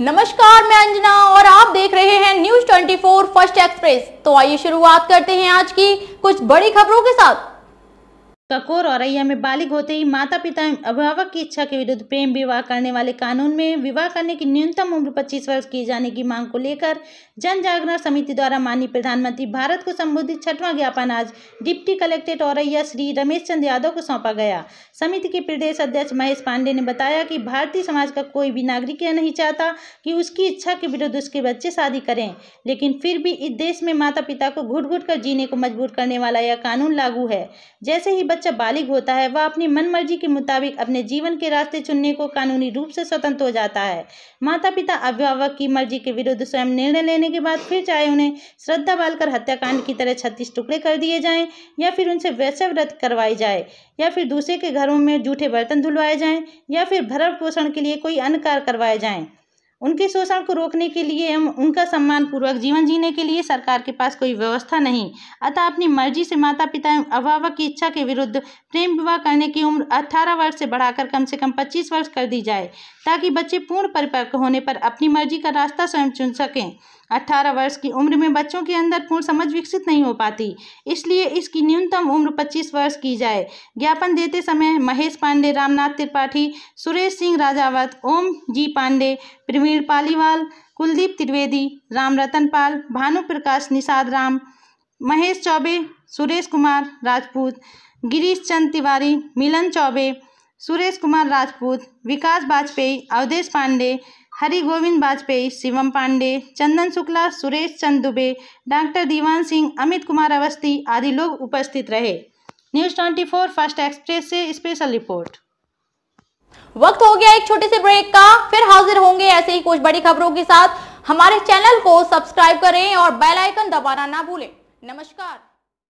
नमस्कार मैं अंजना और आप देख रहे हैं न्यूज 24 फर्स्ट एक्सप्रेस तो आइए शुरुआत करते हैं आज की कुछ बड़ी खबरों के साथ ककोर औरैया में बालिग होते ही माता पिता अभिभावक की इच्छा के विरुद्ध प्रेम विवाह करने वाले कानून में विवाह करने की न्यूनतम उम्र 25 वर्ष किए जाने की मांग को लेकर जन जागरण समिति द्वारा माननीय प्रधानमंत्री भारत को संबोधित छठवां ज्ञापन आज डिप्टी कलेक्ट्रेट औरैया श्री रमेश चंद्र यादव को सौंपा गया समिति के प्रदेश अध्यक्ष महेश पांडे ने बताया कि भारतीय समाज का कोई भी नागरिक यह नहीं चाहता कि उसकी इच्छा के विरुद्ध उसके बच्चे शादी करें लेकिन फिर भी इस देश में माता पिता को घुट घुट कर जीने को मजबूर करने वाला यह कानून लागू है जैसे ही बच्चा बालिग होता है वह अपनी मनमर्जी के मुताबिक अपने जीवन के रास्ते चुनने को कानूनी रूप से स्वतंत्र हो जाता है माता पिता अभिभावक की मर्जी के विरुद्ध स्वयं निर्णय लेने के बाद फिर चाहे उन्हें श्रद्धा बालकर हत्याकांड की तरह छत्तीस टुकड़े कर दिए जाएं या फिर उनसे वैसे व्रत करवाई जाए या फिर दूसरे के घरों में जूठे बर्तन धुलवाए जाए या फिर भरण पोषण के लिए कोई अन्य कार्य करवाए जाए उनके शोषण को रोकने के लिए एवं उनका सम्मान पूर्वक जीवन जीने के लिए सरकार के पास कोई व्यवस्था नहीं अतः अपनी मर्जी से माता पिता एवं अभावक की इच्छा के विरुद्ध प्रेम विवाह करने की उम्र अठारह वर्ष से बढ़ाकर कम से कम पच्चीस वर्ष कर दी जाए ताकि बच्चे पूर्ण परिपक्व होने पर अपनी मर्जी का रास्ता स्वयं चुन सकें 18 वर्ष की उम्र में बच्चों के अंदर पूर्ण समझ विकसित नहीं हो पाती इसलिए इसकी न्यूनतम उम्र 25 वर्ष की जाए ज्ञापन देते समय महेश पांडे रामनाथ त्रिपाठी सुरेश सिंह राजावत ओम जी पांडे प्रवीण पालीवाल कुलदीप त्रिवेदी राम रतन पाल भानु प्रकाश निषाद राम महेश चौबे सुरेश कुमार राजपूत गिरीश चंद तिवारी मिलन चौबे सुरेश कुमार राजपूत विकास वाजपेयी अवधेश पांडे हरिगोविंद वाजपेयी शिवम पांडे चंदन शुक्ला सुरेश चंद दुबे डॉक्टर दीवान सिंह अमित कुमार अवस्थी आदि लोग उपस्थित रहे news twenty four first express से स्पेशल रिपोर्ट वक्त हो गया एक छोटे से ब्रेक का फिर हाजिर होंगे ऐसे ही कुछ बड़ी खबरों के साथ हमारे चैनल को सब्सक्राइब करें और बेल आइकन दबाना ना भूलें नमस्कार